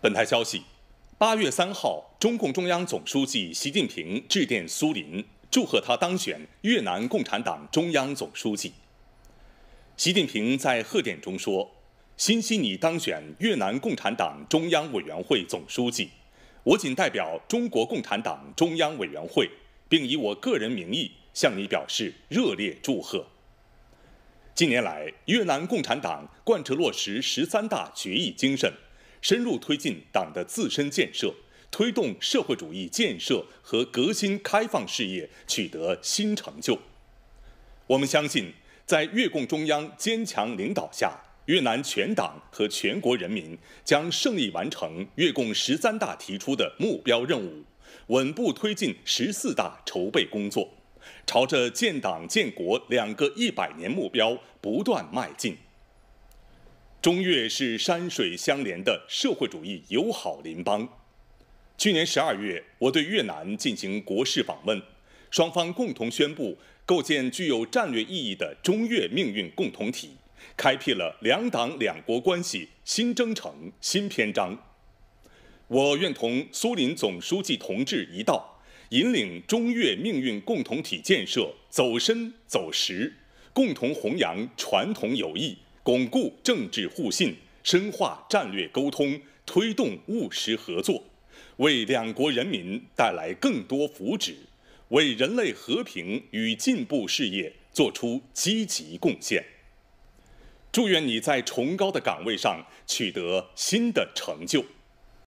本台消息，八月三号，中共中央总书记习近平致电苏林，祝贺他当选越南共产党中央总书记。习近平在贺电中说：“新希你当选越南共产党中央委员会总书记，我仅代表中国共产党中央委员会，并以我个人名义向你表示热烈祝贺。”近年来，越南共产党贯彻落实十三大决议精神。深入推进党的自身建设，推动社会主义建设和革新开放事业取得新成就。我们相信，在越共中央坚强领导下，越南全党和全国人民将胜利完成越共十三大提出的目标任务，稳步推进十四大筹备工作，朝着建党建国两个一百年目标不断迈进。中越是山水相连的社会主义友好邻邦。去年十二月，我对越南进行国事访问，双方共同宣布构建具有战略意义的中越命运共同体，开辟了两党两国关系新征程新篇章。我愿同苏林总书记同志一道，引领中越命运共同体建设走深走实，共同弘扬传统友谊。巩固政治互信，深化战略沟通，推动务实合作，为两国人民带来更多福祉，为人类和平与进步事业做出积极贡献。祝愿你在崇高的岗位上取得新的成就。